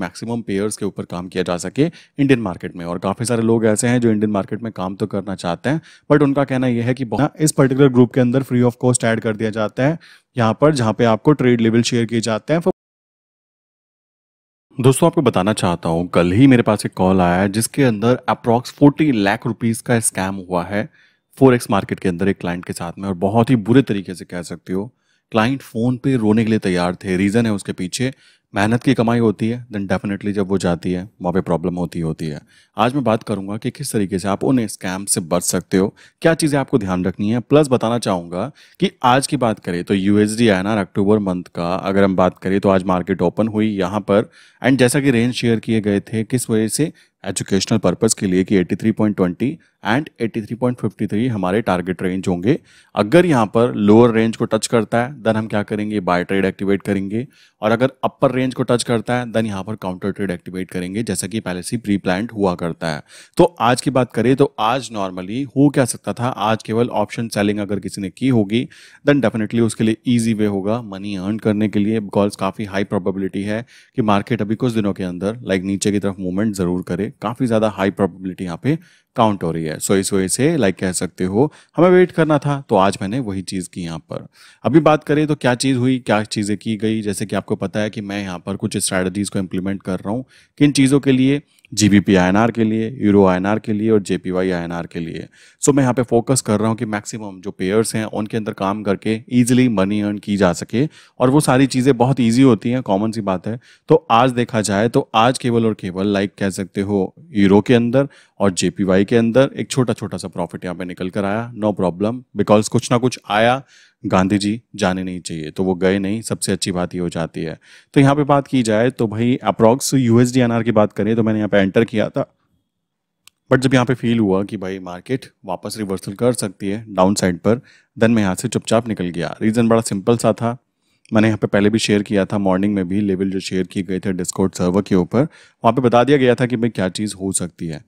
Maximum pairs के ऊपर काम किया जा सके इंडियन मार्केट में और काफ़ी सारे लोग ऐसे हैं जो इंडियन मार्केट में काम तो करना चाहते हैं बट उनका कहना यह है कि इस पर्टिकुलर ग्रुप के अंदर फ्री ऑफ कॉस्ट ऐड कर दिया जाता है यहाँ पर जहाँ पे आपको ट्रेड लेवल शेयर किए जाते हैं दोस्तों आपको बताना चाहता हूँ कल ही मेरे पास एक कॉल आया है जिसके अंदर अप्रॉक्स 40 लाख रुपीज़ का स्कैम हुआ है फोरेक्स मार्केट के अंदर एक क्लाइंट के साथ में और बहुत ही बुरे तरीके से कह सकते हो क्लाइंट फ़ोन पे रोने के लिए तैयार थे रीज़न है उसके पीछे मेहनत की कमाई होती है देन डेफिनेटली जब वो जाती है वहाँ पे प्रॉब्लम होती होती है आज मैं बात करूँगा कि किस तरीके से आप उन स्कैम से बच सकते हो क्या चीज़ें आपको ध्यान रखनी है प्लस बताना चाहूँगा कि आज की बात करें तो यू आया ना अक्टूबर मंथ का अगर हम बात करें तो आज मार्केट ओपन हुई यहाँ पर एंड जैसा कि रेंज शेयर किए गए थे किस वजह से एजुकेशनल पर्पज़ के लिए कि 83.20 एंड 83.53 हमारे टारगेट रेंज होंगे अगर यहाँ पर लोअर रेंज को टच करता है देन हम क्या करेंगे बाय ट्रेड एक्टिवेट करेंगे और अगर अपर रेंज को टच करता है देन यहाँ पर काउंटर ट्रेड एक्टिवेट करेंगे जैसा कि पहले से प्री प्लान हुआ करता है तो आज की बात करें तो आज नॉर्मली हो क्या सकता था आज केवल ऑप्शन सेलिंग अगर किसी ने की होगी देन डेफिनेटली उसके लिए ईजी वे होगा मनी अर्न करने के लिए बिकॉज काफ़ी हाई प्रोबेबिलिटी है कि मार्केट अभी कुछ दिनों के अंदर लाइक नीचे की तरफ मूवमेंट ज़रूर करे काफ़ी ज़्यादा हाई प्रोबेबिलिटी यहाँ पे काउंट हो रही है सो so, इस वजह से लाइक कह सकते हो हमें वेट करना था तो आज मैंने वही चीज़ की यहाँ पर अभी बात करें तो क्या चीज़ हुई क्या चीज़ें की गई जैसे कि आपको पता है कि मैं यहाँ पर कुछ स्ट्रैटेजीज को इम्प्लीमेंट कर रहा हूँ किन चीज़ों के लिए जी बी पी आई के लिए यूरो आई के लिए और जे पी वाई आई के लिए सो so, मैं यहाँ पे फोकस कर रहा हूँ कि मैक्सिमम जो पेयर्स हैं उनके अंदर काम करके ईजिली मनी अर्न की जा सके और वो सारी चीज़ें बहुत ईजी होती हैं कॉमन सी बात है तो आज देखा जाए तो आज केवल और केवल लाइक कह सकते हो यूरो के अंदर और जे पी वाई के अंदर एक छोटा छोटा सा प्रॉफिट यहाँ पे निकल कर आया नो प्रॉब्लम बिकॉज कुछ ना कुछ आया गांधी जी जाने नहीं चाहिए तो वो गए नहीं सबसे अच्छी बात ये हो जाती है तो यहाँ पे बात की जाए तो भाई अप्रॉक्स यूएसडी एनआर की बात करें तो मैंने यहाँ पे एंटर किया था बट जब यहाँ पे फील हुआ कि भाई मार्केट वापस रिवर्सल कर सकती है डाउन साइड पर देन मैं यहाँ से चुपचाप निकल गया रीज़न बड़ा सिंपल सा था मैंने यहाँ पे पहले भी शेयर किया था मॉर्निंग में भी लेवल जो शेयर किए गए थे डिस्कोर्ट सर्वर के ऊपर वहाँ पे बता दिया गया था कि भाई क्या चीज़ हो सकती है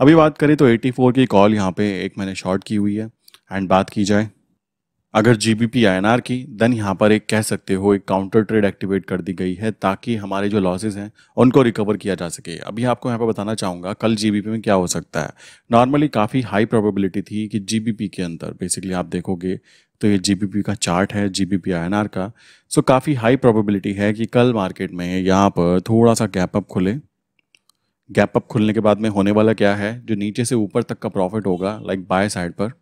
अभी बात करें तो 84 की कॉल यहाँ पे एक मैंने शॉर्ट की हुई है एंड बात की जाए अगर जीबीपी आईएनआर की देन यहाँ पर एक कह सकते हो एक काउंटर ट्रेड एक्टिवेट कर दी गई है ताकि हमारे जो लॉसेज हैं उनको रिकवर किया जा सके अभी आपको यहाँ पर बताना चाहूँगा कल जीबीपी में क्या हो सकता है नॉर्मली काफ़ी हाई प्रोबेबिलिटी थी कि जीबीपी के अंदर बेसिकली आप देखोगे तो ये जीबीपी का चार्ट है जीबीपी आईएनआर का सो काफ़ी हाई प्रोबेबिलिटी है कि कल मार्केट में यहाँ पर थोड़ा सा गैप अप खुले गैप अप खुलने के बाद में होने वाला क्या है जो नीचे से ऊपर तक का प्रॉफिट होगा लाइक बाय साइड पर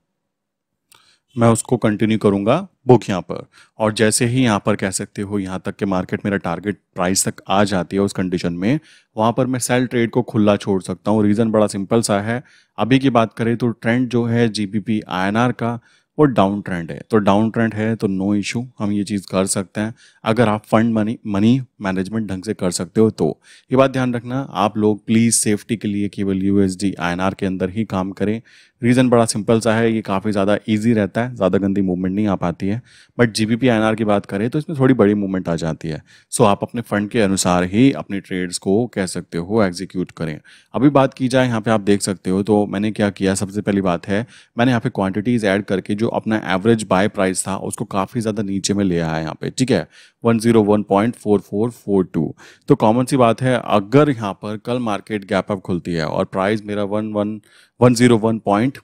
मैं उसको कंटिन्यू करूँगा बुक यहाँ पर और जैसे ही यहाँ पर कह सकते हो यहाँ तक के मार्केट मेरा टारगेट प्राइस तक आ जाती है उस कंडीशन में वहाँ पर मैं सेल ट्रेड को खुला छोड़ सकता हूँ रीज़न बड़ा सिंपल सा है अभी की बात करें तो ट्रेंड जो है G B P I N R का वो डाउन ट्रेंड है तो डाउन ट्रेंड है तो नो इशू हम ये चीज़ कर सकते हैं अगर आप फंड मनी मनी मैनेजमेंट ढंग से कर सकते हो तो ये बात ध्यान रखना आप लोग प्लीज़ सेफ्टी के लिए केवल यू एस के अंदर ही काम करें रीज़न बड़ा सिंपल सा है ये काफ़ी ज़्यादा ईजी रहता है ज़्यादा गंदी मूवमेंट नहीं आ पाती है बट जी बी की बात करें तो इसमें थोड़ी बड़ी मूवमेंट आ जाती है सो आप अपने फंड के अनुसार ही अपने ट्रेड्स को कह सकते हो एग्जीक्यूट करें अभी बात की जाए यहाँ पे आप देख सकते हो तो मैंने क्या किया सबसे पहली बात है मैंने यहाँ पे क्वांटिटीज़ ऐड करके जो अपना एवरेज बाय प्राइस था उसको काफ़ी ज़्यादा नीचे में ले आया है यहाँ पे ठीक है 101.4442 तो कॉमन सी बात है अगर यहाँ पर कल मार्केट गैप अप खुलती है और प्राइस मेरा one one one zero one point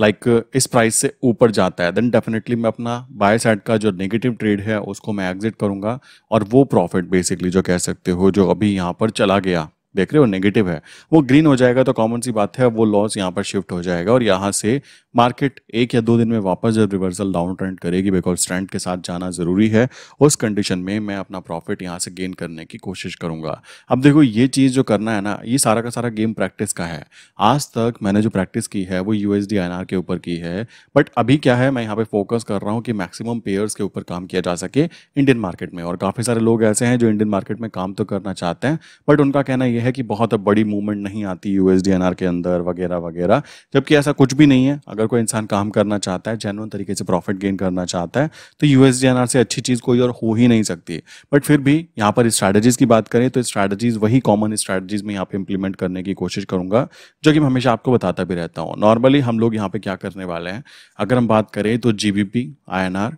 like like, इस प्राइस से ऊपर जाता है देन डेफिनेटली मैं अपना बाय साइड का जो नेगेटिव ट्रेड है उसको मैं एग्जिट करूंगा और वो प्रॉफिट बेसिकली जो कह सकते हो जो अभी यहाँ पर चला गया देख रहे हो नेगेटिव है वो ग्रीन हो जाएगा तो कॉमन सी बात है वो लॉस यहाँ पर शिफ्ट हो जाएगा और यहाँ से मार्केट एक या दो दिन में वापस जब रिवर्सल डाउन ट्रेंड करेगी बिकॉज ट्रेंड के साथ जाना ज़रूरी है उस कंडीशन में मैं अपना प्रॉफिट यहाँ से गेन करने की कोशिश करूंगा अब देखो ये चीज़ जो करना है ना ये सारा का सारा गेम प्रैक्टिस का है आज तक मैंने जो प्रैक्टिस की है वो यूएसडी एस के ऊपर की है बट अभी क्या है मैं यहाँ पे फोकस कर रहा हूँ कि मैक्सिमम पेयर्स के ऊपर काम किया जा सके इंडियन मार्केट में और काफ़ी सारे लोग ऐसे हैं जो इंडियन मार्केट में काम तो करना चाहते हैं बट उनका कहना यह है कि बहुत बड़ी मूवमेंट नहीं आती यू के अंदर वगैरह वगैरह जबकि ऐसा कुछ भी नहीं है अगर अगर कोई इंसान काम करना चाहता है जेनवन तरीके से प्रॉफिट गेन करना चाहता है तो यूएसडीएनआर से अच्छी चीज़ कोई और हो ही नहीं सकती बट फिर भी यहाँ पर स्ट्रैटेजीज की बात करें तो स्ट्रैटेजीज वही कॉमन स्ट्रैटेजीज में यहाँ पे इंप्लीमेंट करने की कोशिश करूंगा जो कि मैं हमेशा आपको बताता भी रहता हूँ नॉर्मली हम लोग यहाँ पे क्या करने वाले हैं अगर हम बात करें तो जीबीपी आईएनआर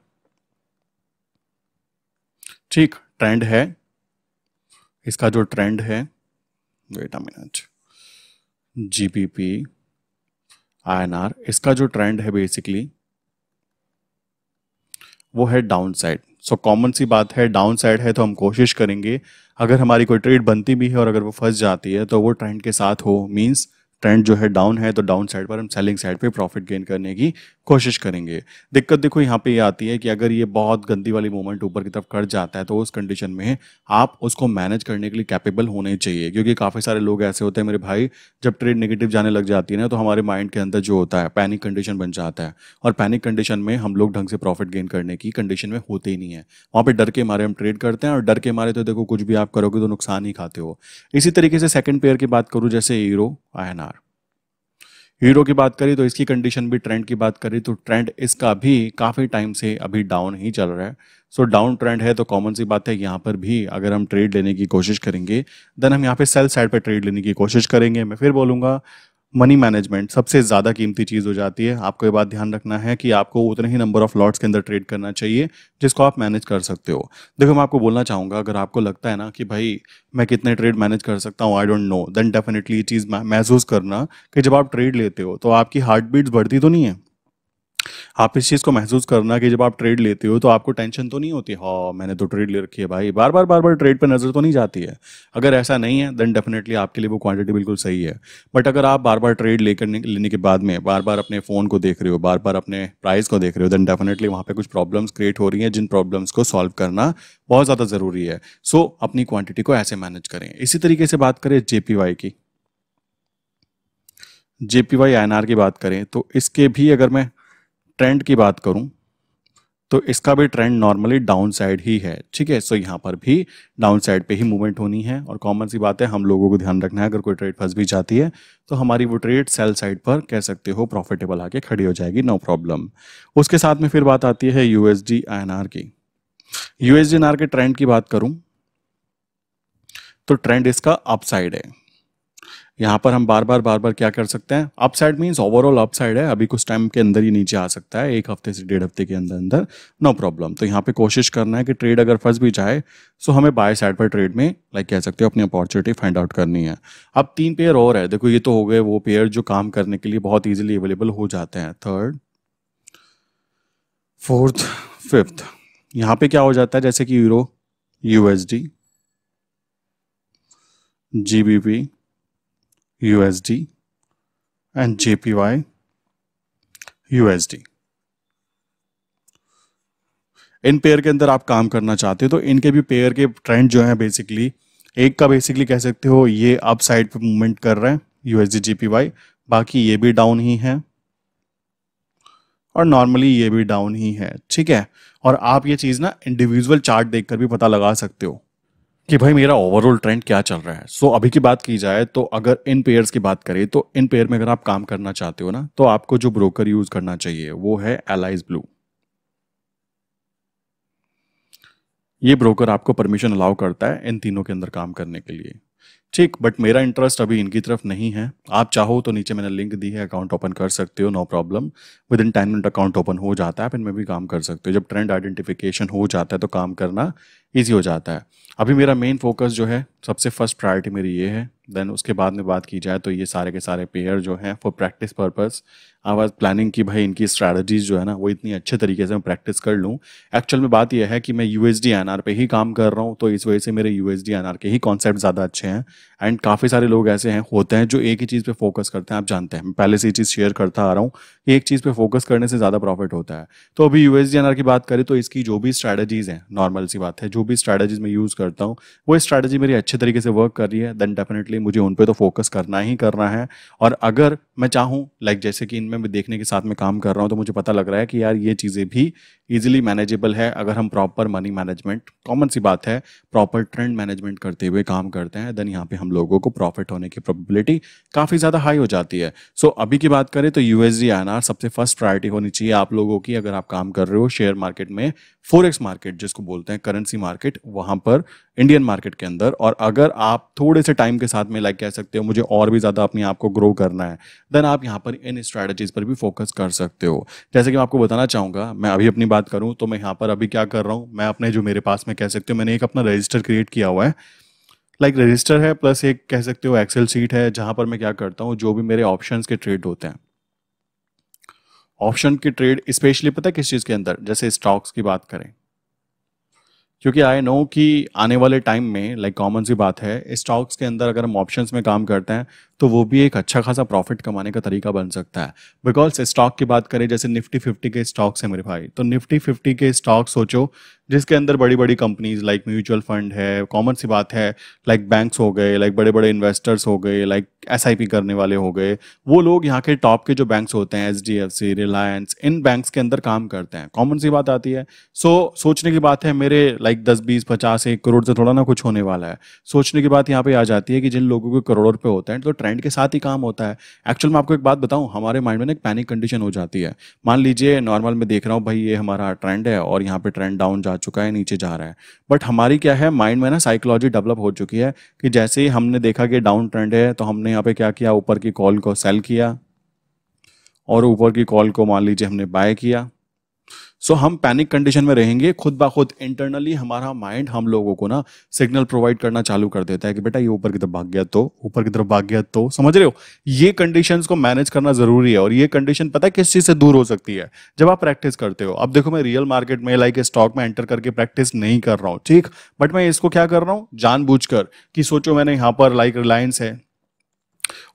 ठीक ट्रेंड है इसका जो ट्रेंड है wait a minute GBP INR इसका जो ट्रेंड है बेसिकली वो है डाउन साइड सो कॉमन सी बात है डाउन साइड है तो हम कोशिश करेंगे अगर हमारी कोई ट्रेड बनती भी है और अगर वो फंस जाती है तो वो ट्रेंड के साथ हो मीन्स ट्रेंड जो है डाउन है तो डाउन साइड पर हम सेलिंग साइड पे प्रॉफिट गेन करने की कोशिश करेंगे दिक्कत देखो यहाँ पे ये आती है कि अगर ये बहुत गंदी वाली मूवमेंट ऊपर की तरफ कट जाता है तो उस कंडीशन में आप उसको मैनेज करने के लिए कैपेबल होने चाहिए क्योंकि काफ़ी सारे लोग ऐसे होते हैं मेरे भाई जब ट्रेड नेगेटिव जाने लग जाती है ना तो हमारे माइंड के अंदर जो होता है पैनिक कंडीशन बन जाता है और पैनिक कंडीशन में हम लोग ढंग से प्रॉफिट गेन करने की कंडीशन में होते ही नहीं है वहाँ पर डर के मारे हम ट्रेड करते हैं और डर के मारे तो देखो कुछ भी आप करोगे तो नुकसान ही खाते हो इसी तरीके से सेकेंड पेयर की बात करूँ जैसे हीरो आयना हीरो की बात करें तो इसकी कंडीशन भी ट्रेंड की बात करें तो ट्रेंड इसका भी काफ़ी टाइम से अभी डाउन ही चल रहा है सो डाउन ट्रेंड है तो कॉमन सी बात है यहाँ पर भी अगर हम ट्रेड लेने की कोशिश करेंगे देन हम यहाँ पे सेल साइड पर ट्रेड लेने की कोशिश करेंगे मैं फिर बोलूँगा मनी मैनेजमेंट सबसे ज़्यादा कीमती चीज़ हो जाती है आपको ये बात ध्यान रखना है कि आपको उतने ही नंबर ऑफ लॉट्स के अंदर ट्रेड करना चाहिए जिसको आप मैनेज कर सकते हो देखो मैं आपको बोलना चाहूँगा अगर आपको लगता है ना कि भाई मैं कितने ट्रेड मैनेज कर सकता हूँ I don't know then definitely ये चीज़ महसूस करना कि जब आप ट्रेड लेते हो तो आपकी हार्ट बीट्स बढ़ती तो नहीं है आप इस चीज़ को महसूस करना कि जब आप ट्रेड लेते हो तो आपको टेंशन तो नहीं होती हाँ मैंने तो ट्रेड ले रखी है भाई बार बार बार बार ट्रेड पर नज़र तो नहीं जाती है अगर ऐसा नहीं है देन डेफिनेटली आपके लिए वो क्वांटिटी बिल्कुल सही है बट अगर आप बार बार ट्रेड लेकर लेने के बाद में बार बार अपने फ़ोन को देख रहे हो बार बार अपने प्राइस को देख रहे हो देन डेफिनेटली वहाँ पर कुछ प्रॉब्लम्स क्रिएट हो रही हैं जिन प्रॉब्लम्स को सॉल्व करना बहुत ज़्यादा ज़रूरी है सो so, अपनी क्वान्टिटी को ऐसे मैनेज करें इसी तरीके से बात करें जे की जे पी वाई एन की बात करें तो इसके भी अगर मैं ट्रेंड की बात करूं तो इसका भी ट्रेंड नॉर्मली डाउन साइड ही है ठीक है सो यहाँ पर भी डाउन साइड पे ही मूवमेंट होनी है और कॉमन सी बात है हम लोगों को ध्यान रखना है अगर कोई ट्रेड फंस भी जाती है तो हमारी वो ट्रेड सेल साइड पर कह सकते हो प्रॉफिटेबल आके खड़ी हो जाएगी नो प्रॉब्लम उसके साथ में फिर बात आती है यूएसडी आई की यूएसडी के ट्रेंड की बात करूं तो ट्रेंड इसका अपसाइड है यहाँ पर हम बार बार बार बार क्या कर सकते हैं अपसाइड मीन्स ओवरऑल अपसाइड है अभी कुछ टाइम के अंदर ही नीचे आ सकता है एक हफ्ते से डेढ़ हफ्ते के अंदर अंदर नो प्रॉब्लम तो यहाँ पे कोशिश करना है कि ट्रेड अगर फंस भी जाए सो हमें बाय साइड पर ट्रेड में लाइक कह सकते हो अपनी अपॉर्चुनिटी फाइंड आउट करनी है अब तीन पेयर और है देखो ये तो हो गए वो पेयर जो काम करने के लिए बहुत ईजिली अवेलेबल हो जाते हैं थर्ड फोर्थ फिफ्थ यहाँ पे क्या हो जाता है जैसे कि euro USD GBP USD and JPY USD इन पेयर के अंदर आप काम करना चाहते हो तो इनके भी पेयर के ट्रेंड जो है बेसिकली एक का बेसिकली कह सकते हो ये अप साइड पर मूवमेंट कर रहे हैं यूएसडी जीपीवाई बाकी ये भी डाउन ही है और नॉर्मली ये भी डाउन ही है ठीक है और आप ये चीज़ ना इंडिविजुअल चार्ट देखकर भी पता लगा सकते हो कि भाई मेरा ओवरऑल ट्रेंड क्या चल रहा है सो so, अभी की बात की जाए तो अगर इन पेयर्स की बात करें तो इन पेयर में अगर आप काम करना चाहते हो ना तो आपको जो ब्रोकर यूज करना चाहिए वो है एलाइज ब्लू ये ब्रोकर आपको परमिशन अलाउ करता है इन तीनों के अंदर काम करने के लिए ठीक बट मेरा इंटरेस्ट अभी इनकी तरफ नहीं है आप चाहो तो नीचे मैंने लिंक दी है अकाउंट ओपन कर सकते हो no problem within ten minute account open हो जाता है आप इनमें भी काम कर सकते हो जब ट्रेंड आइडेंटिफिकेशन हो जाता है तो काम करना ईजी हो जाता है अभी मेरा मेन फोकस जो है सबसे फर्स्ट प्रायोरिटी मेरी ये है देन उसके बाद में बात की जाए तो ये सारे के सारे पेयर जो हैं for practice purpose I planning की भाई इनकी स्ट्रैटेजीज जो है ना वो इतनी अच्छे तरीके से मैं प्रैक्टिस कर लूँ एक्चुअल में बात यह है कि मैं यू एस पे ही काम कर रहा हूँ तो इस वजह से मेरे यू एस के ही कॉन्सेप्ट ज़्यादा अच्छे हैं एंड काफ़ी सारे लोग ऐसे हैं होते हैं जो एक ही चीज़ पे फोकस करते हैं आप जानते हैं मैं पहले से ये चीज़ शेयर करता आ रहा हूँ कि एक चीज़ पे फोकस करने से ज़्यादा प्रॉफिट होता है तो अभी यू की बात करें तो इसकी जो भी स्ट्रैटेजीज़ हैं नॉर्मल सी बात है जो भी स्ट्रैटेजीज मैं यूज़ करता हूँ वो स्ट्रैटेजी मेरी अच्छे तरीके से वर्क कर रही है देन डेफिनेटली मुझे उन पर तो फोकस करना ही करना है और अगर मैं चाहूँ लाइक जैसे कि इनमें मैं देखने के साथ में काम कर रहा हूँ तो मुझे पता लग रहा है कि यार ये चीज़ें भी इजीली मैनेजेबल है अगर हम प्रॉपर मनी मैनेजमेंट कॉमन सी बात है प्रॉपर ट्रेंड मैनेजमेंट करते हुए काम करते हैं देन यहाँ पे हम लोगों को प्रॉफिट होने की प्रॉबिलिटी काफ़ी ज़्यादा हाई हो जाती है सो so, अभी की बात करें तो यू एस सबसे फर्स्ट प्रायोरिटी होनी चाहिए आप लोगों की अगर आप काम कर रहे हो शेयर मार्केट में फोर मार्केट जिसको बोलते हैं करेंसी मार्केट वहाँ पर इंडियन मार्केट के अंदर और अगर आप थोड़े से टाइम के साथ में लाइक कह सकते हो मुझे और भी ज़्यादा अपने आप को ग्रो करना है देन आप यहाँ पर इन स्ट्रैटेजीज पर भी फोकस कर सकते हो जैसे कि मैं आपको बताना चाहूँगा मैं अभी अपनी बात करूँ तो मैं यहाँ पर अभी क्या कर रहा हूँ मैं अपने जो मेरे पास में कह सकते हो मैंने एक अपना रजिस्टर क्रिएट किया हुआ है लाइक like रजिस्टर है प्लस एक कह सकते हो एक्सेल सीट है जहाँ पर मैं क्या करता हूँ जो भी मेरे ऑप्शन के ट्रेड होते हैं ऑप्शन के ट्रेड स्पेशली पता है किस चीज़ के अंदर जैसे स्टॉक्स की बात करें क्योंकि आई नो कि आने वाले टाइम में लाइक कॉमन सी बात है स्टॉक्स के अंदर अगर हम ऑप्शंस में काम करते हैं तो वो भी एक अच्छा खासा प्रॉफिट कमाने का तरीका बन सकता है बिकॉज स्टॉक की बात करें जैसे निफ्टी फिफ्टी के स्टॉक्स हैं मेरे भाई तो निफ्टी फिफ्टी के स्टॉक सोचो जिसके अंदर बड़ी बड़ी कंपनीज लाइक म्यूचुअल फंड है कॉमन सी बात है लाइक बैंक्स हो गए लाइक बड़े बड़े इन्वेस्टर्स हो गए लाइक एस करने वाले हो गए वो लोग यहाँ के टॉप के जो बैंक्स होते हैं एच रिलायंस इन बैंक्स के अंदर काम करते हैं कॉमन सी बात आती है सो so, सोचने की बात है मेरे लाइक लाइक दस बीस पचास एक करोड़ से थोड़ा ना कुछ होने वाला है सोचने की बात यहाँ पे आ जाती है कि जिन लोगों के करोड़ों रुपये होते हैं तो ट्रेंड के साथ ही काम होता है एक्चुअल मैं आपको एक बात बताऊँ हमारे माइंड में ना एक पैनिक कंडीशन हो जाती है मान लीजिए नॉर्मल में देख रहा हूँ भाई ये हमारा ट्रेंड है और यहाँ पर ट्रेंड डाउन जा चुका है नीचे जा रहा है बट हमारी क्या है माइंड में ना साइकोलॉजी डेवलप हो चुकी है कि जैसे ही हमने देखा कि डाउन ट्रेंड है तो हमने यहाँ पे क्या किया ऊपर की कॉल को सेल किया और ऊपर की कॉल को मान लीजिए हमने बाय किया सो हम पैनिक कंडीशन में रहेंगे खुद ब खुद इंटरनली हमारा माइंड हम लोगों को ना सिग्नल प्रोवाइड करना चालू कर देता है कि बेटा ये ऊपर की तरफ भाग गया तो ऊपर की तरफ भाग गया तो समझ रहे हो ये कंडीशन को मैनेज करना जरूरी है और ये कंडीशन पता है किस चीज से दूर हो सकती है जब आप प्रैक्टिस करते हो अब देखो मैं रियल मार्केट में लाइक स्टॉक में एंटर करके प्रैक्टिस नहीं कर रहा हूँ ठीक बट मैं इसको क्या कर रहा हूँ जानबूझकर कि सोचो मैंने यहाँ पर लाइक रिलायंस है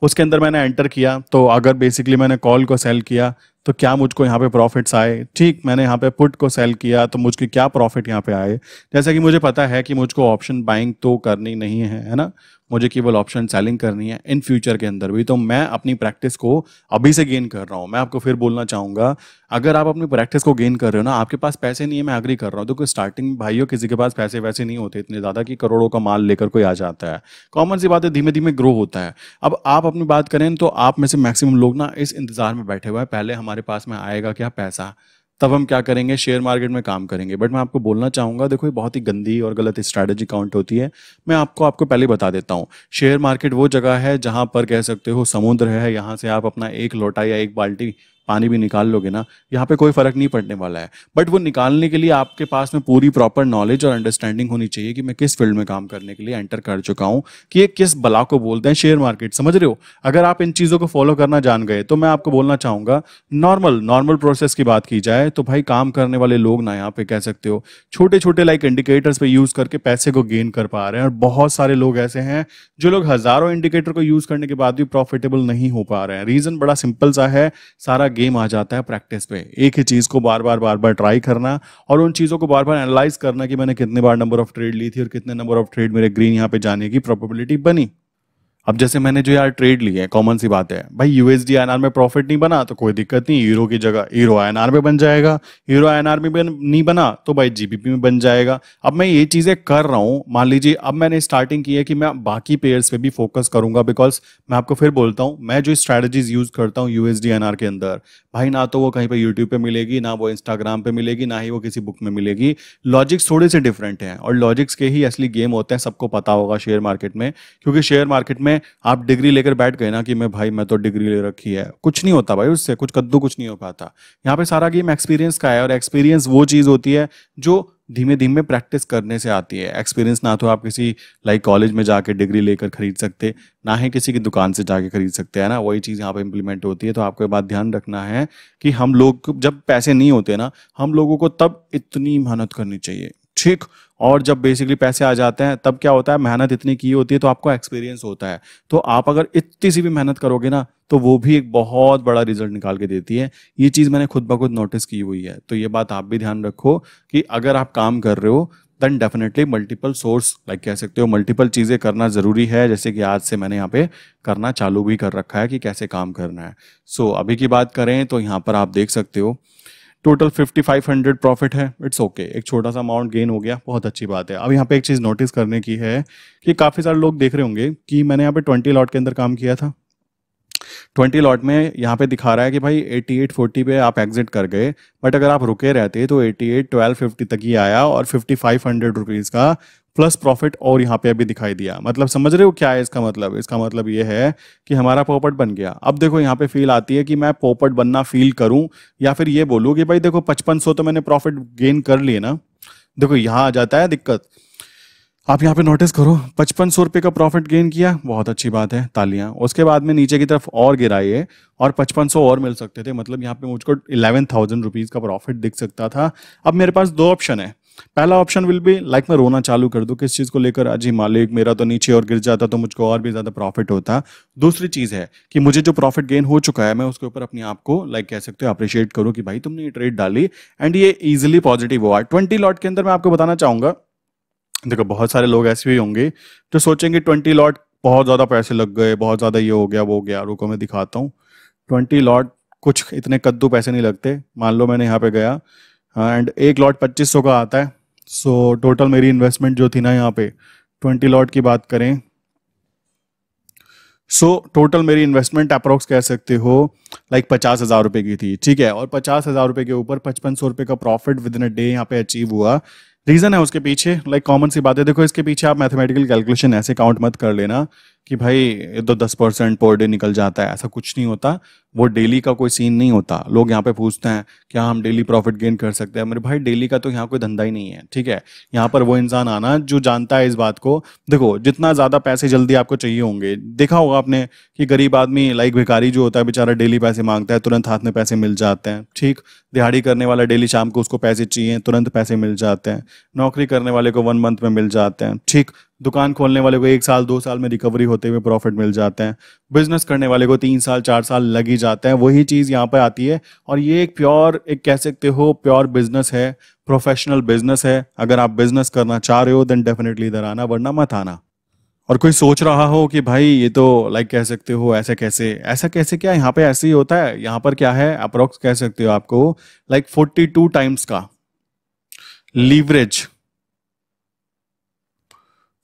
उसके अंदर मैंने एंटर किया तो अगर बेसिकली मैंने कॉल को सेल किया तो क्या मुझको यहाँ पे प्रॉफिट्स आए ठीक मैंने यहाँ पे पुट को सेल किया तो मुझके क्या प्रॉफिट यहाँ पे आए जैसा कि मुझे पता है कि मुझको ऑप्शन बाइंग तो करनी नहीं है है ना मुझे केवल ऑप्शन सेलिंग करनी है इन फ्यूचर के अंदर भी तो मैं अपनी प्रैक्टिस को अभी से गेन कर रहा हूँ मैं आपको फिर बोलना चाहूँगा अगर आप अपनी प्रैक्टिस को गेन कर रहे हो ना आपके पास पैसे नहीं है मैं अग्री कर रहा हूँ देखो तो स्टार्टिंग भाइयों किसी के पास पैसे वैसे नहीं होते इतने ज़्यादा कि करोड़ों का माल लेकर कोई आ जाता है कॉमन सी बात है धीमे धीमे ग्रो होता है अब आप अपनी बात करें तो आप में से मैक्सिमम लोग ना इस इंतजार में बैठे हुए हैं पहले हमारे हमारे पास में आएगा क्या पैसा तब हम क्या करेंगे शेयर मार्केट में काम करेंगे बट मैं आपको बोलना चाहूंगा देखो ये बहुत ही गंदी और गलत स्ट्रैटेजी काउंट होती है मैं आपको आपको पहले बता देता हूँ शेयर मार्केट वो जगह है जहां पर कह सकते हो समुद्र है यहाँ से आप अपना एक लोटा या एक बाल्टी पानी भी निकाल लोगे ना यहाँ पे कोई फर्क नहीं पड़ने वाला है बट वो निकालने के लिए आपके पास में पूरी प्रॉपर नॉलेज और अंडरस्टैंडिंग होनी चाहिए कि मैं किस फील्ड में काम करने के लिए एंटर कर चुका हूँ कि ये किस बला को बोलते हैं शेयर मार्केट समझ रहे हो अगर आप इन चीज़ों को फॉलो करना जान गए तो मैं आपको बोलना चाहूँगा नॉर्मल नॉर्मल प्रोसेस की बात की जाए तो भाई काम करने वाले लोग ना यहाँ पे कह सकते हो छोटे छोटे लाइक इंडिकेटर्स पे यूज करके पैसे को गेन कर पा रहे हैं और बहुत सारे लोग ऐसे हैं जो लोग हजारों इंडिकेटर को यूज करने के बाद भी प्रॉफिटेबल नहीं हो पा रहे हैं रीजन बड़ा सिंपल सा है सारा गेम आ जाता है प्रैक्टिस पे एक ही चीज़ को बार बार बार बार ट्राई करना और उन चीज़ों को बार बार एनालाइज करना कि मैंने कितने बार नंबर ऑफ ट्रेड ली थी और कितने नंबर ऑफ ट्रेड मेरे ग्रीन यहाँ पे जाने की प्रोबेबिलिटी बनी अब जैसे मैंने जो यार ट्रेड ली है कॉमन सी बात है भाई यूएसडी आई में प्रॉफिट नहीं बना तो कोई दिक्कत नहीं यूरो की जगह यूरो आई में बन जाएगा हीरो आई में बन, नहीं बना तो भाई जीबीपी में बन जाएगा अब मैं ये चीज़ें कर रहा हूँ मान लीजिए अब मैंने स्टार्टिंग की है कि मैं बाकी पेयर्स पे भी फोकस करूंगा बिकॉज मैं आपको फिर बोलता हूँ मैं जो स्ट्रेटेजीज यूज़ करता हूँ यूएसडी एन के अंदर भाई ना तो वो कहीं पर यूट्यूब पर मिलेगी ना वो इंस्टाग्राम पर मिलेगी ना ही वो किसी बुक में मिलेगी लॉजिक्स थोड़े से डिफरेंट हैं और लॉजिक्स के ही असली गेम होते हैं सबको पता होगा शेयर मार्केट में क्योंकि शेयर मार्केट में में आप डिग्री लेकर बैठ गए ना कि मैं भाई मैं तो डिग्री ले रखी है कुछ नहीं होता भाई उससे कुछ कद्दू कुछ नहीं हो पाता यहाँ पे सारा गेम एक्सपीरियंस का है और एक्सपीरियंस वो चीज़ होती है जो धीमे धीमे प्रैक्टिस करने से आती है एक्सपीरियंस ना तो आप किसी लाइक कॉलेज में जाके डिग्री लेकर खरीद सकते ना ही किसी की दुकान से जाके खरीद सकते हैं ना वही चीज़ यहाँ पे इम्प्लीमेंट होती है तो आपको बात ध्यान रखना है कि हम लोग जब पैसे नहीं होते ना हम लोगों को तब इतनी मेहनत करनी चाहिए ठीक और जब बेसिकली पैसे आ जाते हैं तब क्या होता है मेहनत इतनी की होती है तो आपको एक्सपीरियंस होता है तो आप अगर इतनी सी भी मेहनत करोगे ना तो वो भी एक बहुत बड़ा रिजल्ट निकाल के देती है ये चीज़ मैंने खुद ब खुद नोटिस की हुई है तो ये बात आप भी ध्यान रखो कि अगर आप काम कर रहे हो then definitely multiple source like कह सकते हो मल्टीपल चीज़ें करना ज़रूरी है जैसे कि आज से मैंने यहाँ पे करना चालू भी कर रखा है कि कैसे काम करना है सो so, अभी की बात करें तो यहाँ पर आप देख सकते हो टोटल 5500 प्रॉफिट है इट्स ओके okay. एक छोटा सा अमाउंट गेन हो गया बहुत अच्छी बात है अब यहाँ पे एक चीज़ नोटिस करने की है कि काफ़ी सारे लोग देख रहे होंगे कि मैंने यहाँ पे 20 लॉट के अंदर काम किया था 20 लॉट में यहाँ पे दिखा रहा है कि भाई 8840 पे आप एग्जिट कर गए बट अगर आप रुके रहते तो 88 1250 तक ही आया और 5500 रुपीस का प्लस प्रॉफिट और यहाँ पे अभी दिखाई दिया मतलब समझ रहे हो क्या है इसका मतलब इसका मतलब ये है कि हमारा पोपट बन गया अब देखो यहाँ पे फील आती है कि मैं पोपट बनना फील करूँ या फिर ये बोलूँ कि भाई देखो पचपन सौ तो मैंने प्रॉफिट गेन कर लिए ना देखो यहाँ आ जाता है दिक्कत आप यहाँ पे नोटिस करो पचपन सौ रुपये का प्रॉफिट गेन किया बहुत अच्छी बात है तालियां उसके बाद में नीचे की तरफ और गिराइए और पचपन सौ और मिल सकते थे मतलब यहाँ पे मुझको इलेवन थाउजेंड रुपीज़ का प्रॉफिट दिख सकता था अब मेरे पास दो ऑप्शन है पहला ऑप्शन विल बी लाइक मैं रोना चालू कर दूं किस चीज़ को लेकर आज ही मालिक मेरा तो नीचे और गिर जाता तो मुझको और भी ज़्यादा प्रॉफिट होता दूसरी चीज़ है कि मुझे जो प्रॉफिट गेन हो चुका है मैं उसके ऊपर अपने आप को लाइक कह सकते हो अप्रिशिएट करूं कि भाई तुमने ये ट्रेड डाली एंड ये इजिली पॉजिटिव हुआ ट्वेंटी लॉट के अंदर मैं आपको बताना चाहूंगा देखो बहुत सारे लोग ऐसे भी होंगे जो सोचेंगे ट्वेंटी लॉट बहुत ज़्यादा पैसे लग गए बहुत ज़्यादा ये हो गया वो हो गया रुको मैं दिखाता हूँ ट्वेंटी लॉट कुछ इतने कद्दू पैसे नहीं लगते मान लो मैंने यहाँ पे गया एंड एक लॉट पच्चीस का आता है सो so, टोटल मेरी इन्वेस्टमेंट जो थी ना यहाँ पे ट्वेंटी लॉट की बात करें सो so, टोटल मेरी इन्वेस्टमेंट अप्रोक्स कह सकते हो लाइक पचास हज़ार रुपये की थी ठीक है और पचास हज़ार रुपये के ऊपर पचपन सौ रुपये का profit within a day यहाँ पे अचीव हुआ रीज़न है उसके पीछे लाइक like, कॉमन सी बात है देखो इसके पीछे आप मैथमेटिकल कैलकुलेशन ऐसे काउंट मत कर लेना कि भाई तो दस परसेंट पर डे निकल जाता है ऐसा कुछ नहीं होता वो डेली का कोई सीन नहीं होता लोग यहाँ पे पूछते हैं क्या हम डेली प्रॉफिट गेन कर सकते हैं मेरे भाई डेली का तो यहाँ कोई धंधा ही नहीं है ठीक है यहाँ पर वो इंसान आना जो जानता है इस बात को देखो जितना ज़्यादा पैसे जल्दी आपको चाहिए होंगे देखा होगा आपने कि गरीब आदमी लाइक भिखारी जो होता है बेचारा डेली पैसे मांगता है तुरंत हाथ में पैसे मिल जाते हैं ठीक दिहाड़ी करने वाला डेली शाम को उसको पैसे चाहिए तुरंत पैसे मिल जाते हैं नौकरी करने वाले को वन मंथ में मिल जाते हैं ठीक दुकान खोलने वाले को एक साल दो साल में रिकवरी होते हुए प्रॉफिट मिल जाते हैं बिजनेस करने वाले को तीन साल चार साल लग ही जाते हैं वही चीज़ यहाँ पर आती है और ये एक प्योर एक कह सकते हो प्योर बिजनेस है प्रोफेशनल बिजनेस है अगर आप बिजनेस करना चाह रहे हो देन डेफिनेटली इधर आना वरना मत आना और कोई सोच रहा हो कि भाई ये तो लाइक कह सकते हो ऐसा कैसे ऐसा कैसे क्या यहाँ पे ऐसे ही होता है यहाँ पर क्या है अप्रोक्स कह सकते हो आपको लाइक फोर्टी टू टाइम्स का लीवरेज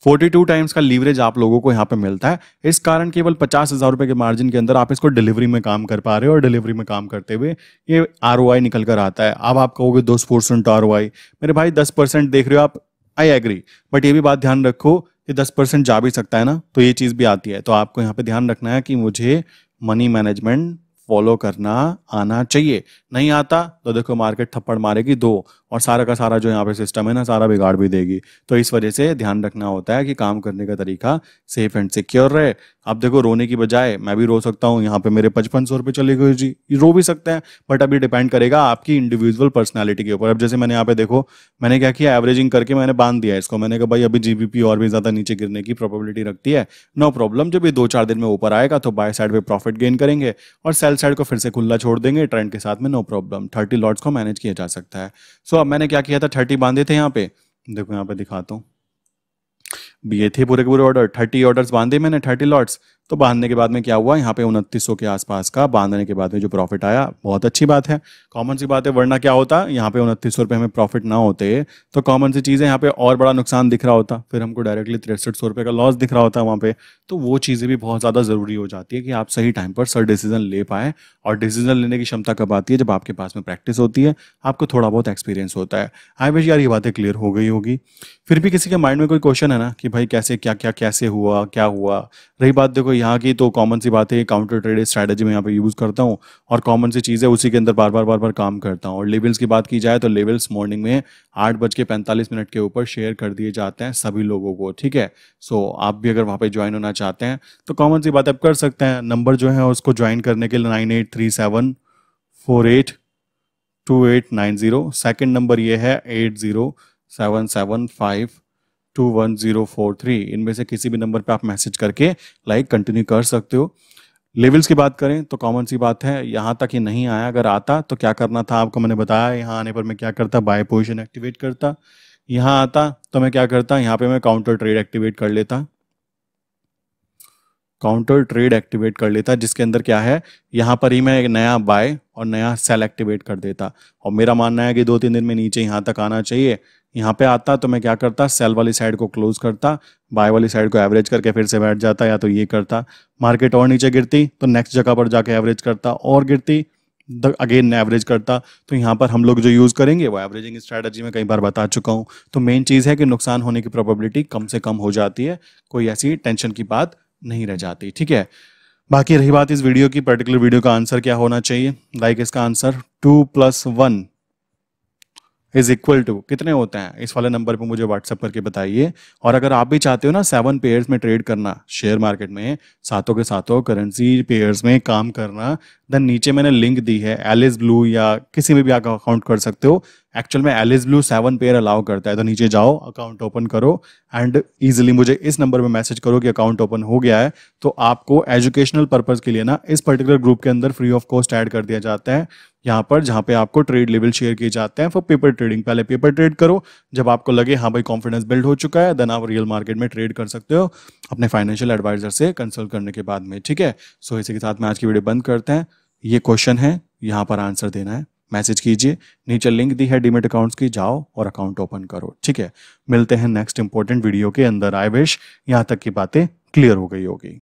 फोर्टी टू टाइम्स का लीवरेज आप लोगों को यहाँ पे मिलता है इस कारण केवल पचास हज़ार रुपए के मार्जिन के अंदर आप इसको डिलीवरी में काम कर पा रहे हो और डिलीवरी में काम करते हुए ये आर निकल कर आता है अब आप कहोगे दस परसेंट आर मेरे भाई दस परसेंट देख रहे हो आप आई एग्री बट ये भी बात ध्यान रखो कि दस परसेंट जा भी सकता है ना तो ये चीज़ भी आती है तो आपको यहाँ पे ध्यान रखना है कि मुझे मनी मैनेजमेंट फॉलो करना आना चाहिए नहीं आता तो देखो मार्केट थप्पड़ मारेगी दो और सारा का सारा जो यहाँ पे सिस्टम है ना सारा बिगाड़ भी देगी तो इस वजह से ध्यान रखना होता है कि काम करने का तरीका सेफ एंड सिक्योर रहे आप देखो रोने की बजाय मैं भी रो सकता हूँ यहाँ पे मेरे पचपन सौ रुपये चले गए जी रो भी सकते हैं बट अभी डिपेंड करेगा आपकी इंडिविजुअल पर्सनैलिटी के ऊपर अब जैसे मैंने यहाँ पे देखो मैंने क्या किया एवरेजिंग करके मैंने बांध दिया इसको मैंने कहा भाई अभी जीबीपी और भी ज़्यादा नीचे गिरने की प्रॉबिलिटी रखती है नो प्रॉब्लम जब ये दो चार दिन में ऊपर आएगा तो बाय साइड पर प्रॉफिट गेन करेंगे और सेल साइड को फिर से खुला छोड़ देंगे ट्रेंड के साथ में नो प्रॉब्लम थर्टी लॉट्स को मैनेज किया जा सकता है सो अब मैंने क्या किया था थर्टी बांधे थे यहाँ पे देखो यहाँ पे दिखाता हूँ ये थे पूरे के पूरे ऑर्डर थर्टी ऑर्डर्स बांधे मैंने थर्टी लॉट्स तो बांधने के बाद में क्या हुआ यहाँ पे उनतीस के आसपास का बांधने के बाद में जो प्रॉफिट आया बहुत अच्छी बात है कॉमन सी बात है वरना क्या होता यहाँ पे उनतीस सौ हमें प्रॉफिट ना होते तो कॉमन सी चीज़ें यहाँ पे और बड़ा नुकसान दिख रहा होता फिर हमको डायरेक्टली तिरसठ सौ का लॉस दिख रहा होता वहाँ पे तो वो चीज़ें भी बहुत ज़्यादा ज़रूरी हो जाती है कि आप सही टाइम पर सर डिसीजन ले पाएँ और डिसीजन लेने की क्षमता कब आती है जब आपके पास में प्रैक्टिस होती है आपको थोड़ा बहुत एक्सपीरियंस होता है आई हाँ विश यार ये बातें क्लियर हो गई होगी फिर भी किसी के माइंड में कोई क्वेश्चन है ना कि भाई कैसे क्या क्या कैसे हुआ क्या हुआ रही बात देखो यहाँ की तो कॉमन सी बात है काउंटर ट्रेड स्ट्रैटेजी में यहाँ पे यूज़ करता हूँ और कॉमन सी चीज़ है उसी के अंदर बार बार बार बार काम करता हूँ और लेवल्स की बात की जाए तो लेवल्स मॉर्निंग में आठ बज के पैंतालीस मिनट के ऊपर शेयर कर दिए जाते हैं सभी लोगों को ठीक है सो so, आप भी अगर वहाँ पर ज्वाइन होना चाहते हैं तो कॉमन सी बात आप कर सकते हैं नंबर जो है उसको ज्वाइन करने के लिए nine eight three seven four eight two eight nine zero second number ये है eight zero seven seven five two one zero four three इनमें से किसी भी नंबर पे आप मैसेज करके लाइक कंटिन्यू कर सकते हो लेवल्स की बात करें तो कॉमन सी बात है यहाँ तक ये नहीं आया अगर आता तो क्या करना था आपको मैंने बताया यहाँ आने पर मैं क्या करता बाय पोजिशन एक्टिवेट करता यहाँ आता तो मैं क्या करता यहाँ पे मैं काउंटर ट्रेड एक्टिवेट कर लेता काउंटर ट्रेड एक्टिवेट कर लेता जिसके अंदर क्या है यहाँ पर ही मैं एक नया बाय और नया सेल एक्टिवेट कर देता और मेरा मानना है कि दो तीन दिन में नीचे यहाँ तक आना चाहिए यहाँ पे आता तो मैं क्या करता सेल वाली साइड को क्लोज करता बाय वाली साइड को एवरेज करके फिर से बैठ जाता या तो ये करता मार्केट और नीचे गिरती तो नेक्स्ट जगह पर जाके एवरेज करता और गिरती अगेन एवरेज करता तो यहाँ पर हम लोग जो यूज़ करेंगे वो एवरेजिंग स्ट्रैटेजी में कई बार बता चुका हूँ तो मेन चीज़ है कि नुकसान होने की प्रोबेबिलिटी कम से कम हो जाती है कोई ऐसी टेंशन की बात नहीं रह जाती ठीक है बाकी रही बात इस वीडियो की पर्टिकुलर वीडियो का आंसर क्या होना चाहिए लाइक इसका answer two plus one is equal to कितने होते हैं इस वाले नंबर पर मुझे व्हाट्सअप करके बताइए और अगर आप भी चाहते हो ना सेवन पेयर्स में ट्रेड करना शेयर मार्केट में सातों के सातों करेंसी पेयर्स में काम करना देन नीचे मैंने लिंक दी है एलिस ब्लू या किसी में भी आप अकाउंट कर सकते हो एक्चुअल में Alice Blue seven pair allow करता है तो नीचे जाओ अकाउंट ओपन करो एंड ईजिली मुझे इस नंबर पर मैसेज करो कि अकाउंट ओपन हो गया है तो आपको एजुकेशनल पर्पज के लिए ना इस पर्टिकुलर ग्रुप के अंदर फ्री ऑफ कॉस्ट ऐड कर दिया जाता है यहाँ पर जहाँ पे आपको ट्रेड लेवल शेयर किए जाते हैं फॉर पेपर ट्रेडिंग पहले पेपर ट्रेड करो जब आपको लगे हाँ भाई कॉन्फिडेंस बिल्ड हो चुका है देन आप रियल मार्केट में ट्रेड कर सकते हो अपने फाइनेंशियल एडवाइजर से कंसल्ट करने के बाद में ठीक है सो so, इसी के साथ में आज की वीडियो बंद करते हैं ये क्वेश्चन है यहाँ पर आंसर देना है मैसेज कीजिए नीचे लिंक दी है डीमेट अकाउंट्स की जाओ और अकाउंट ओपन करो ठीक है मिलते हैं नेक्स्ट इंपॉर्टेंट वीडियो के अंदर आई विश यहाँ तक की बातें क्लियर हो गई होगी